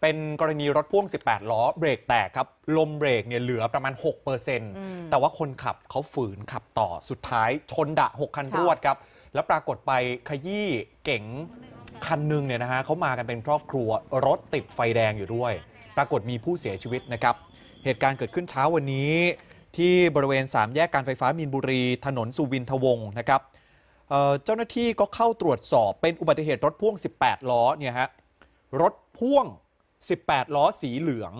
เป็นกรณีรถพ่วง 18 ล้อเบรกแตกครับ ลมเบรกเนี่ยเหลือประมาณ 6%แต่ว่าคนขับเขาฝืนขับต่อสุดท้ายชนดะ 6 คันรวดครับ แล้วปรากฏไปขยี้เก๋งคันหนึ่งเนี่ยนะฮะเขามากันเป็นครอบครัวรถติดไฟแดงอยู่ด้วย ปรากฏมีผู้เสียชีวิตนะครับ เหตุการณ์เกิดขึ้นเช้าวันนี้ที่บริเวณ3แยกการไฟฟ้ามีนบุรีถนนสุวินทวงศ์นะครับเจ้าหน้าที่ก็เข้าตรวจสอบ เป็นอุบัติเหตุรถพ่วง 18 ล้อเนี่ยฮะรถพ่วง 18 ล้อสีเหลือง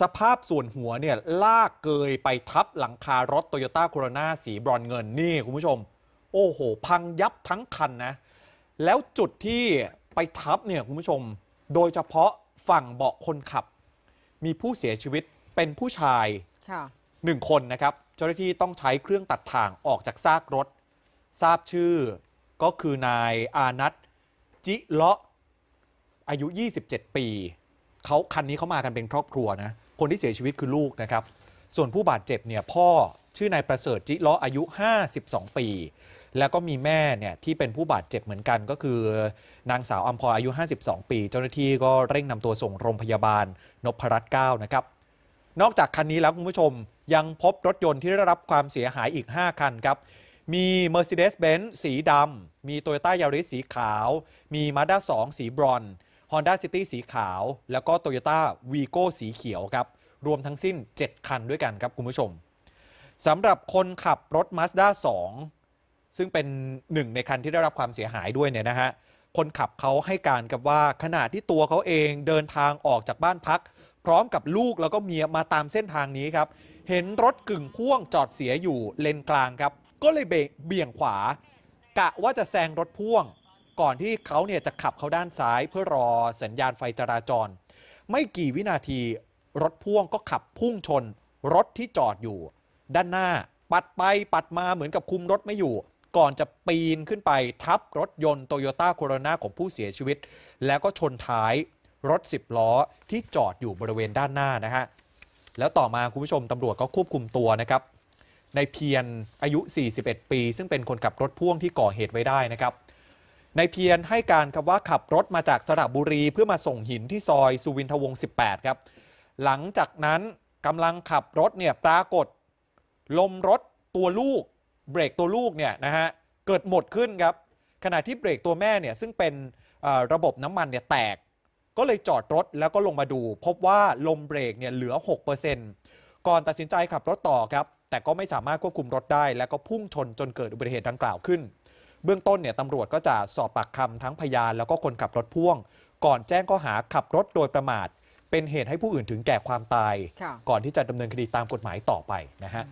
สภาพส่วนหัวเนี่ยลากเกยไปทับหลังคารถโตโยต้าโคโรนาสีบรอนเงินนี่คุณผู้ชม โอ้โห พังยับทั้งคันนะ แล้วจุดที่ไปทับเนี่ยคุณผู้ชม โดยเฉพาะฝั่งเบาะคนขับมีผู้เสียชีวิตเป็นผู้ชายหนึ่งคนนะครับ เจ้าหน้าที่ต้องใช้เครื่องตัดถ่างออกจากซากรถ ทราบชื่อก็คือนายอานัทจิเลาะอายุ 27 ปี เขาคันนี้เขามากันเป็นครอบครัวนะ คนที่เสียชีวิตคือลูกนะครับ ส่วนผู้บาดเจ็บเนี่ยพ่อชื่อนายประเสริฐจิล้ออายุ 52 ปี แล้วก็มีแม่เนี่ยที่เป็นผู้บาดเจ็บเหมือนกันก็คือ นางสาวอัมพรอายุ 52 ปี เจ้าหน้าที่ก็เร่งนำตัวส่งโรงพยาบาลนพรัตน์9นะครับ นอกจากคันนี้แล้วคุณผู้ชม ยังพบรถยนต์ที่ได้รับความเสียหายอีก 5คันครับ มี Mercedes-Benz สีดำมี Toyota Yaris สีขาว มี Mazda 2สีบรอนซ์ Honda City สีขาว แล้วก็ Toyota v โ g o สีเขียวครับ รวมทั้งสิ้น 7 คันด้วยกันครับคุณผู้ชมสำหรับคนขับรถ Mazda 2 ซึ่งเป็นหนึ่งในคันที่ได้รับความเสียหายด้วยเนี่ยนะฮะ คนขับเขาให้การกับว่าขณะที่ตัวเขาเองเดินทางออกจากบ้านพัก พร้อมกับลูกแล้วก็เมียมาตามเส้นทางนี้ครับ เห็นรถกึ่งพ่วงจอดเสียอยู่เลนกลางครับก็เลยเบี่ยงขวา กะว่าจะแซงรถพ่วงก่อนที่เขาเนี่ยจะขับเขาด้านซ้าย เพื่อรอสัญญาณไฟจราจร ไม่กี่วินาทีรถพ่วงก็ขับพุ่งชนรถที่จอดอยู่ ด้านหน้า ปัดไปปัดมาเหมือนกับคุมรถไม่อยู่ ก่อนจะปีนขึ้นไปทับรถยนต์โตโยต้าโคโรนาของผู้เสียชีวิต แล้วก็ชนท้ายรถ 10ล้อที่จอดอยู่บริเวณด้านหน้านะฮะแล้วต่อมาคุณผู้ชมตำรวจก็ควบคุมตัวนะครับในเพียรอายุ 41 ปี ซึ่งเป็นคนขับรถพ่วงที่ก่อเหตุไว้ได้นะครับนายเพียรให้การครับว่าขับรถมาจากสระบุรีเพื่อมาส่งหินที่ซอยสุวินทวงศ์18ครับหลังจากนั้นกำลังขับรถเนี่ยปรากฏ ลมรถตัวลูกเบรกตัวลูกเนี่ยนะฮะเกิดหมดขึ้นครับขณะที่เบรกตัวแม่เนี่ยซึ่งเป็นระบบน้ำมันเนี่ยแตก ก็เลยจอดรถแล้วก็ลงมาดู พบว่าลมเบรกเนี่ยเหลือ 6%ก่อนตัดสินใจขับรถต่อครับแต่ก็ไม่สามารถควบคุมรถได้แล้วก็พุ่งชนจนเกิดอุบัติเหตุดังกล่าวขึ้นเบื้องต้นเนี่ยตำรวจก็จะสอบปากคำทั้งพยานแล้วก็คนขับรถพ่วง ก่อนแจ้งข้อหาขับรถโดยประมาท เป็นเหตุให้ผู้อื่นถึงแก่ความตาย ก่อนที่จะดำเนินคดีตามกฎหมายต่อไปนะฮะ